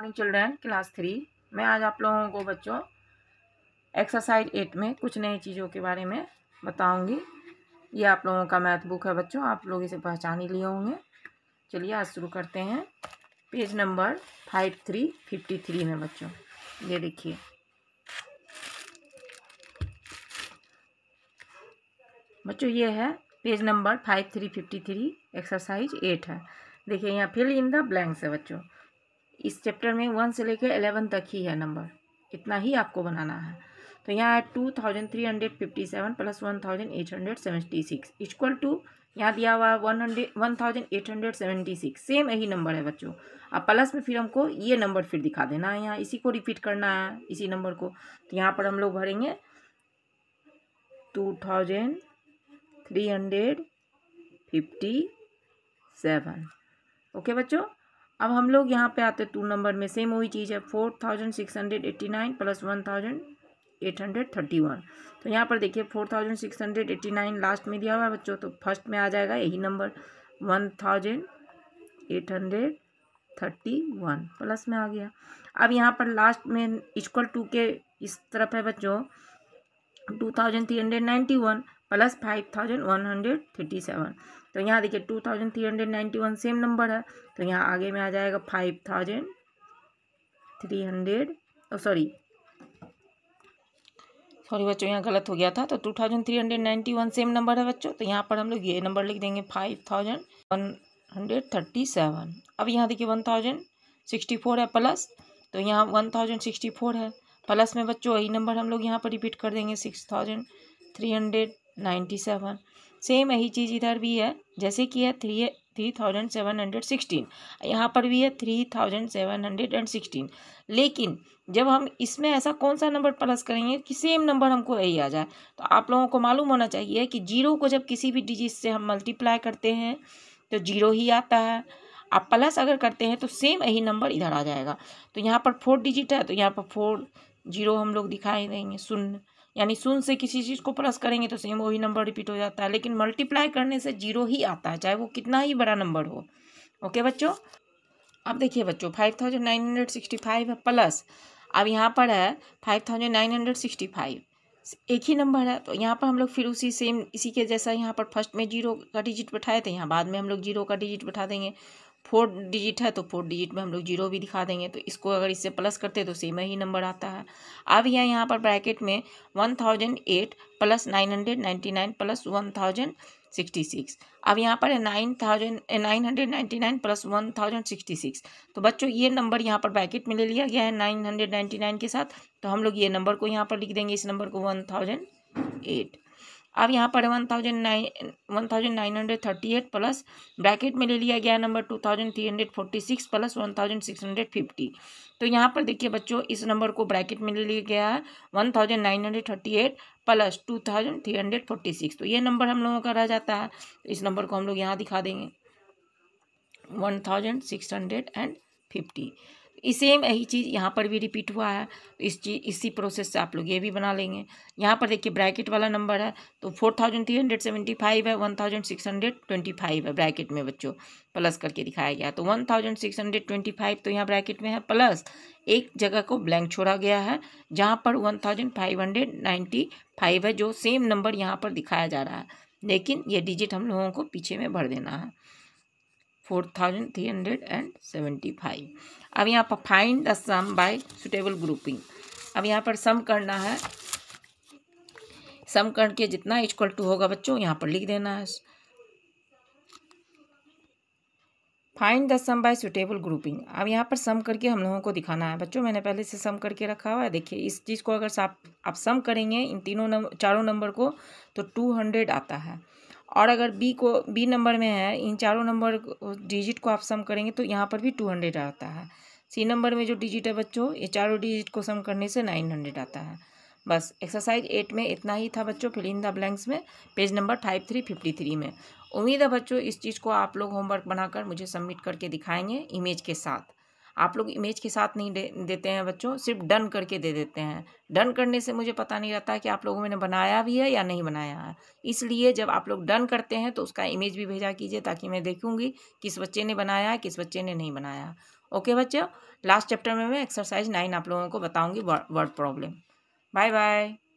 morning children class three मैं आज आप लोगों को बच्चों एक्सरसाइज एट में कुछ नई चीज़ों के बारे में बताऊंगी ये आप लोगों का मैथ बुक है बच्चों आप लोग इसे पहचान ही लिए होंगे चलिए आज शुरू करते हैं page number five three fifty three में बच्चों ये देखिए बच्चों ये है page number five three fifty three exercise eight है देखिए यहाँ फिल इन द ब्लैंक्स है बच्चों इस चैप्टर में वन से लेकर एलेवन तक ही है नंबर इतना ही आपको बनाना है तो यहाँ है two thousand three hundred fifty seven plus one thousand eight hundred seventy six equal to यहाँ दिया हुआ है one hundred one thousand eight hundred seventy six same यही नंबर है बच्चों अब प्लस में फिर हमको ये नंबर फिर दिखा देना है यहाँ इसी को रिपीट करना है इसी नंबर को तो यहाँ पर हम लोग भरेंगे two thousand three hundred fifty seven okay बच्चों अब हम लोग यहाँ पे आते टू नंबर में सेम वही चीज़ है four thousand six hundred eighty nine plus one thousand eight hundred thirty one तो यहाँ पर देखिए four thousand six hundred eighty nine last में दिया हुआ है बच्चों तो फर्स्ट में आ जाएगा यही number one thousand eight hundred thirty one plus में आ गया अब यहाँ पर लास्ट में इक्वल टू के इस तरफ है बच्चों two thousand three hundred ninety one plus five thousand one hundred thirty seven तो यहाँ देखिए two thousand three hundred ninety one same number है तो यहाँ आगे में आ जाएगा five thousand three hundred sorry sorry बच्चों यहाँ गलत हो गया था तो two thousand three hundred ninety one same number है बच्चों तो यहाँ पर हम लोग ये नंबर लिख देंगे five thousand one hundred thirty seven अब यहाँ देखिए वन थाउजेंड सिक्सटी फोर है प्लस तो यहाँ वन थाउजेंड सिक्सटी फोर है प्लस में बच्चों यही नंबर हम लोग यहाँ पर रिपीट कर देंगे six thousand three hundred ninety seven same यही चीज़ इधर भी है जैसे कि है three three thousand seven hundred sixteen यहाँ पर भी है three thousand seven hundred and sixteen लेकिन जब हम इसमें ऐसा कौन सा नंबर प्लस करेंगे कि सेम नंबर हमको यही आ जाए तो आप लोगों को मालूम होना चाहिए कि जीरो को जब किसी भी डिजिट से हम मल्टीप्लाई करते हैं तो जीरो ही आता है आप प्लस अगर करते हैं तो सेम यही नंबर इधर आ जाएगा तो यहाँ पर फोर डिजिट है तो यहाँ पर फोर जीरो हम लोग दिखाई देंगे शून्य यानी शून्य से किसी चीज़ को प्लस करेंगे तो सेम वही नंबर रिपीट हो जाता है लेकिन मल्टीप्लाई करने से जीरो ही आता है चाहे वो कितना ही बड़ा नंबर हो ओके बच्चों अब देखिए बच्चों five thousand nine hundred sixty five है प्लस अब यहाँ पर है five thousand nine hundred sixty five एक ही नंबर है तो यहाँ पर हम लोग फिर उसी सेम इसी के जैसा यहाँ पर फर्स्ट में जीरो का डिजिट बैठाए थे यहाँ बाद में हम लोग जीरो का डिजिट बैठा देंगे फोर डिजिट है तो फोर डिजिट में हम लोग जीरो भी दिखा देंगे तो इसको अगर इससे प्लस करते तो सेम ही नंबर आता है अब यह यहाँ पर ब्रैकेट में one thousand eight plus nine hundred ninety nine plus one thousand sixty six अब यहाँ पर है nine thousand nine hundred ninety nine plus one thousand sixty six तो बच्चों ये नंबर यहाँ पर ब्रैकेट में ले लिया गया है नाइन हंड्रेड नाइन्टी नाइन के साथ तो हम लोग ये नंबर को यहाँ पर लिख देंगे इस नंबर को वन थाउजेंड एट अब यहाँ पर one thousand nine one thousand nine hundred thirty eight plus bracket में ले लिया गया number two thousand three hundred forty six plus one thousand six hundred fifty तो यहाँ पर देखिए बच्चों इस नंबर को ब्रैकेट में ले लिया गया है one thousand nine hundred thirty eight plus two thousand three hundred forty six तो ये नंबर हम लोगों का रह जाता है इस नंबर को हम लोग यहाँ दिखा देंगे one thousand six hundred and fifty same यही चीज़ यहाँ पर भी रिपीट हुआ है तो इस चीज इसी प्रोसेस से आप लोग ये भी बना लेंगे यहाँ पर देखिए ब्रैकेट वाला नंबर है तो four thousand three hundred seventy five है one thousand six hundred twenty five है ब्रैकेट में बच्चों प्लस करके दिखाया गया तो one thousand six hundred twenty five तो यहाँ ब्रैकेट में है प्लस एक जगह को ब्लैंक छोड़ा गया है जहाँ पर one thousand five hundred ninety five है जो सेम नंबर यहाँ पर दिखाया जा रहा है लेकिन ये डिजिट हम लोगों को पीछे में भर देना है four thousand three hundred and seventy five अब यहाँ पर find the sum by suitable grouping अब यहाँ पर सम करना है सम करके जितना इक्वल टू होगा बच्चों यहाँ पर लिख देना है find the sum by suitable grouping अब यहाँ पर सम करके हम लोगों को दिखाना है बच्चों मैंने पहले से सम करके रखा हुआ है देखिए इस चीज़ को अगर आप सम करेंगे इन तीनों नंबर चारों नंबर को तो टू हंड्रेड आता है और अगर बी को बी नंबर में है इन चारों नंबर डिजिट को आप सम करेंगे तो यहाँ पर भी टू हंड्रेड आता है सी नंबर में जो डिजिट है बच्चों ये चारों डिजिट को सम करने से नाइन हंड्रेड आता है बस एक्सरसाइज एट में इतना ही था बच्चों फिल इन द ब्लैंक्स में page number five three fifty three में उम्मीद है बच्चों इस चीज़ को आप लोग होमवर्क बनाकर मुझे सबमिट करके दिखाएंगे इमेज के साथ आप लोग इमेज के साथ नहीं दे, देते हैं बच्चों सिर्फ डन करके दे देते हैं डन करने से मुझे पता नहीं रहता कि आप लोगों ने बनाया भी है या नहीं बनाया है इसलिए जब आप लोग डन करते हैं तो उसका इमेज भी भेजा कीजिए ताकि मैं देखूँगी किस बच्चे ने बनाया है किस बच्चे ने नहीं बनाया ओके बच्चों लास्ट चैप्टर में मैं एक्सरसाइज नाइन आप लोगों को बताऊँगी वर्ड प्रॉब्लम बाय बाय